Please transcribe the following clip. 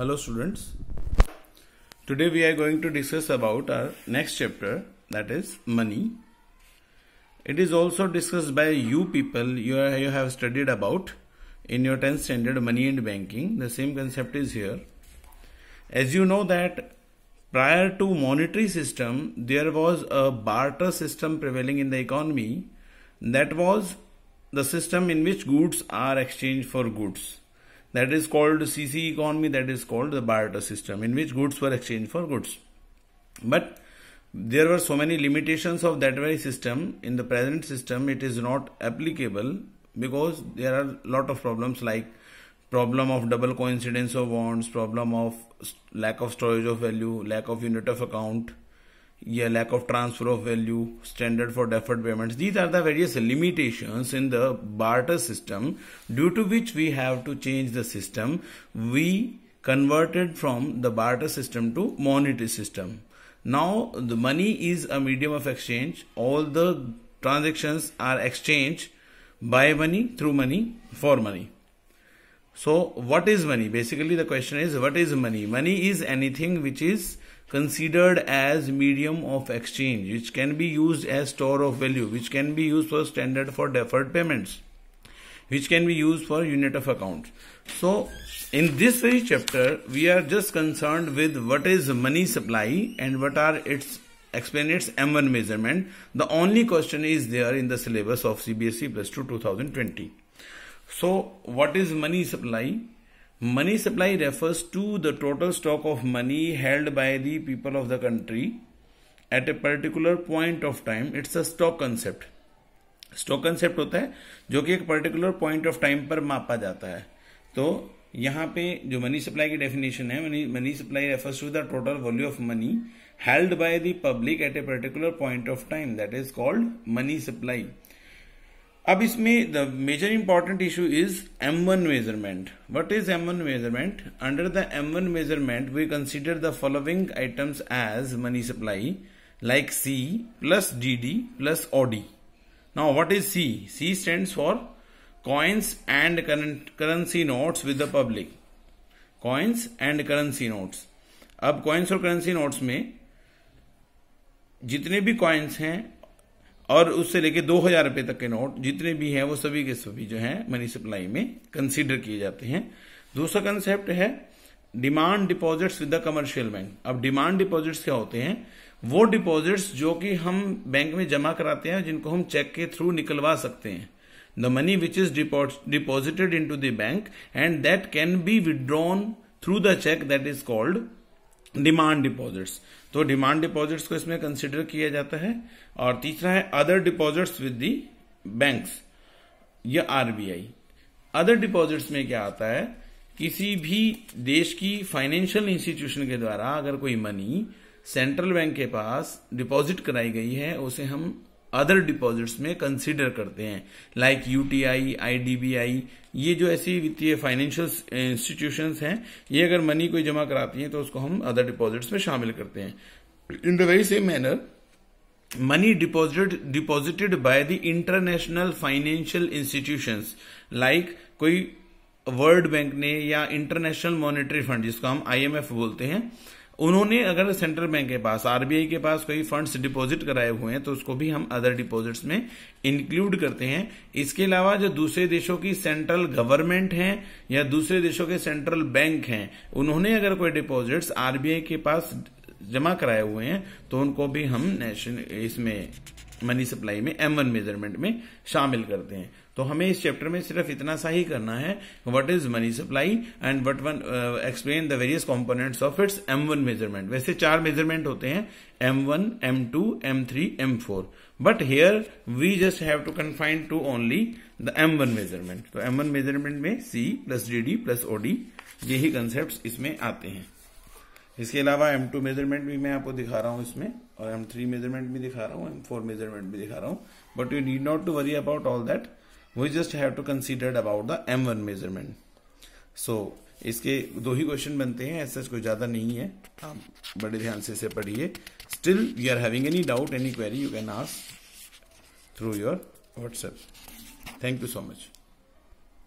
hello students today we are going to discuss about our next chapter that is money it is also discussed by you people you, are, you have studied about in your 10th standard money and banking the same concept is here as you know that prior to monetary system there was a barter system prevailing in the economy that was the system in which goods are exchanged for goods that is called CC economy, that is called the barter system, in which goods were exchanged for goods. But there were so many limitations of that very system. In the present system, it is not applicable because there are a lot of problems like problem of double coincidence of wants, problem of lack of storage of value, lack of unit of account, yeah, lack of transfer of value, standard for deferred payments. These are the various limitations in the barter system due to which we have to change the system. We converted from the barter system to monetary system. Now the money is a medium of exchange. All the transactions are exchanged by money, through money, for money. So what is money? Basically the question is what is money? Money is anything which is considered as medium of exchange which can be used as store of value which can be used for standard for deferred payments which can be used for unit of account so in this very chapter we are just concerned with what is money supply and what are its explain its m1 measurement the only question is there in the syllabus of cbsc plus 2 2020 so what is money supply money supply refers to the total stock of money held by the people of the country at a particular point of time it's a stock concept stock concept होता है जो कि एक particular point of time पर मापा जाता है तो यहां पे जो मनी सप्लाई की डेफिनेशन है money supply refers to the total value of money held by the public at a particular point of time that is called money supply अब इसमें the major important issue is M one measurement what is M one measurement under the M one measurement we consider the following items as money supply like C plus D D plus OD now what is C C stand for coins and currency notes with the public coins and currency notes अब coins और currency notes में जितने भी coins हैं और उससे लेके दो हजार रुपए तक के नोट जितने भी हैं वो सभी के सभी जो हैं मनी सप्लाई में कंसीडर किए जाते हैं दूसरा कंसेप्ट है demand deposits with the commercial bank अब डिमांड डिपॉजिट्स क्या होते हैं वो डिपॉजिट्स जो कि हम बैंक में जमा कराते हैं जिनको हम चेक के थ्रू निकलवा सकते हैं the money which is deposited in to the bank and that can be withdrawn through the cheque that is called demand deposits तो डिमांड डिपॉजिट्स को इसमें कंसिडर किया जाता है और तीसरा है other deposits with the banks या आरबीआई अदर डिपॉजिट्स में क्या आता है किसी भी देश की फाइनेंशियल इंस्टीट्यूशन के द्वारा अगर कोई मनी सेंट्रल बैंक के पास डिपॉजिट कराई गई है उसे हम अदर डिपॉजिट्स में कंसीडर करते हैं लाइक यूटीआई आईडीबीआई ये जो ऐसी वित्तीय फाइनेंशियल इंस्टीट्यूशंस eh, हैं ये अगर मनी कोई जमा कराती हैं तो उसको हम अदर डिपॉजिट्स में शामिल करते हैं in the very same manner money deposit deposited by the international financial institution like कोई वर्ल्ड बैंक ने या इंटरनेशनल मॉनिटरी फंड जिसको हम आईएमएफ बोलते हैं उन्होंने अगर सेंट्रल बैंक के पास आरबीआई के पास कोई फंड्स डिपॉजिट कराए हुए हैं तो उसको भी हम अदर डिपॉजिट्स में इंक्लूड करते हैं इसके अलावा जो दूसरे देशों की सेंट्रल गवर्नमेंट हैं या दूसरे देशों के सेंट्रल बैंक हैं उन्होंने अगर कोई डिपॉजिट्स आरबीआई के पास जमा कराए हुए हैं तो उनको भी हम नेशन इसमें मनी सप्लाई में एम वन मेजरमेंट में शामिल करते हैं तो हमें इस चैप्टर में सिर्फ इतना सा ही करना है what is money supply and what one explain the various components of its M one measurement वैसे चार मेजरमेंट होते हैं M one M two M three M four but here we just have to confined to only the M one measurement तो M one measurement में C plus D D plus OD यही concept इसमें आते हैं इसके अलावा M to measurement भी मैं आपको दिखा रहा हूँ इसमें और एम थ्री मेजरमेंट भी दिखा रहा हूँ एम फोर मेजरमेंट भी दिखा रहा हूँ but you need not to worry about all that we just have to consider about the M one measurement so इसके दो ही क्वेश्चन बनते हैं ऐसा कोई ज्यादा नहीं है आप बड़े ध्यान से इसे पढ़िए still you are having any doubt any query you can ask through your WhatsApp thank you so much